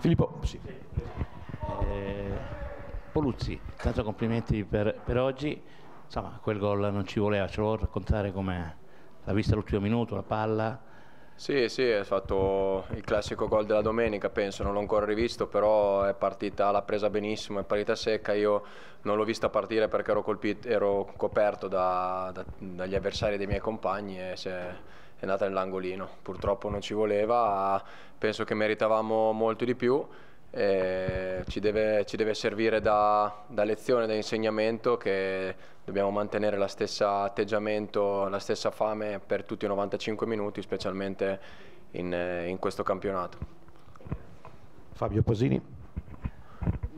Filippo, sì. Eh, Poluzzi, tanto complimenti per, per oggi. Insomma, quel gol non ci voleva, ce lo vuoi raccontare come l'ha vista l'ultimo minuto, la palla? Sì, sì, è stato il classico gol della domenica, penso, non l'ho ancora rivisto, però è partita, l'ha presa benissimo, è partita secca, io non l'ho vista partire perché ero, colpito, ero coperto da, da, dagli avversari dei miei compagni e si è, è andata nell'angolino. Purtroppo non ci voleva, penso che meritavamo molto di più. E ci, deve, ci deve servire da, da, lezione, da insegnamento che dobbiamo mantenere lo stesso atteggiamento, la stessa fame per tutti i 95 minuti, specialmente in, in questo campionato. Fabio Posini.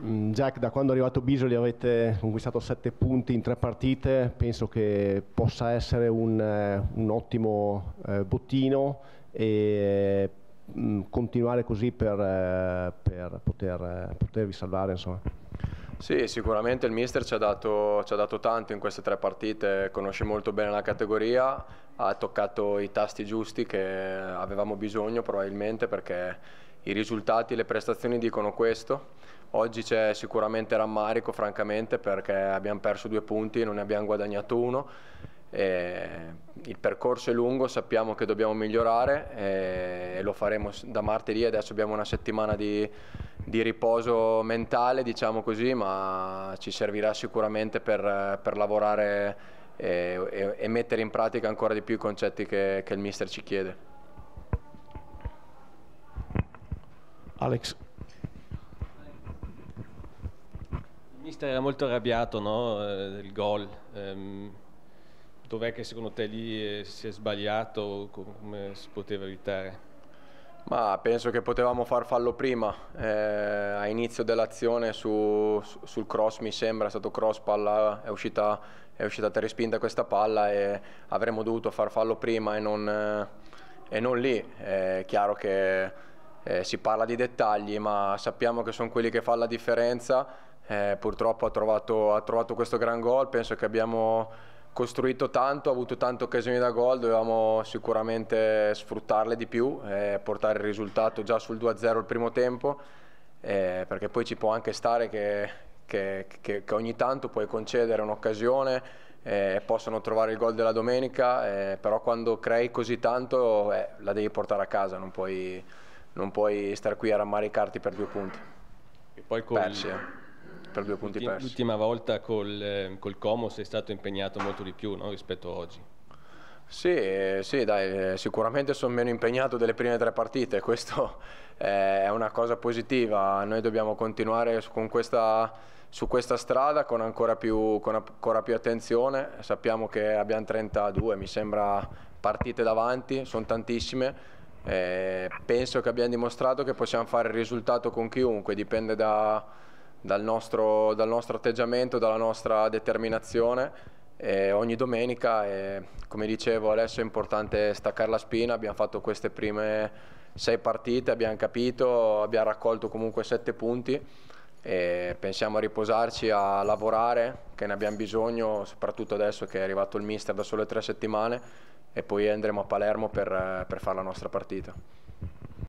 Mm, Jack, da quando è arrivato Bisoli avete conquistato 7 punti in 3 partite, penso che possa essere un, eh, un ottimo eh, bottino e mh, mm, continuare così per, eh, per poter, eh, potervi salvare. Insomma. Sì, sicuramente il mister ci ha, dato, ci ha, dato, tanto in queste tre partite, conosce molto bene la categoria, ha toccato i tasti giusti che avevamo bisogno probabilmente perché i risultati, le prestazioni dicono questo Oggi c'è sicuramente rammarico, francamente, perché abbiamo perso due punti, e non ne abbiamo guadagnato uno. il percorso è lungo, sappiamo che dobbiamo migliorare e lo faremo da martedì. Adesso abbiamo una settimana di, di riposo mentale, diciamo così, ma ci servirà sicuramente per, per lavorare e, e, e, mettere in pratica ancora di più i concetti che, che il mister ci chiede. Alex, mister era molto arrabbiato no? Eh, del gol. Um, Dov'è che secondo te lì eh, si è sbagliato? Come si poteva evitare? Ma penso che potevamo far fallo prima, eh, a inizio dell'azione su, sul cross mi sembra, è stato cross palla, è uscita, è uscita a respinta questa palla e avremmo dovuto far fallo prima e non, eh, e non lì. È chiaro che eh, si parla di dettagli ma sappiamo che sono quelli che fanno la differenza eh, purtroppo ha trovato, ha trovato questo gran gol, penso che abbiamo costruito tanto, ha avuto tante occasioni da gol, dovevamo sicuramente sfruttarle di più, e portare il risultato già sul 2-0 il primo tempo, eh, perché poi ci può anche stare che, che, che, che ogni tanto puoi concedere un'occasione eh, e eh, possono trovare il gol della domenica, eh, però quando crei così tanto eh, la devi portare a casa, non puoi, non puoi, stare qui a rammaricarti per due punti. E poi con, Persia eh per due punti persi. L'ultima volta col, col Como sei stato impegnato molto di più no? rispetto a oggi. Sì, eh, sì dai, eh, sicuramente sono meno impegnato delle prime tre partite, questo è una cosa positiva, noi dobbiamo continuare con questa, su questa strada con ancora, più, con ancora più attenzione, sappiamo che abbiamo 32, mi sembra partite davanti, sono tantissime, eh, penso che abbiamo dimostrato che possiamo fare il risultato con chiunque, dipende da, dal nostro, dal nostro atteggiamento, dalla nostra determinazione. E ogni domenica e come dicevo adesso è importante staccare la spina, abbiamo fatto queste prime sei partite, abbiamo capito, abbiamo raccolto comunque sette punti e pensiamo a riposarci, a lavorare, che ne abbiamo bisogno, soprattutto adesso che è arrivato il mister da sole tre settimane e poi andremo a Palermo per, per fare la nostra partita.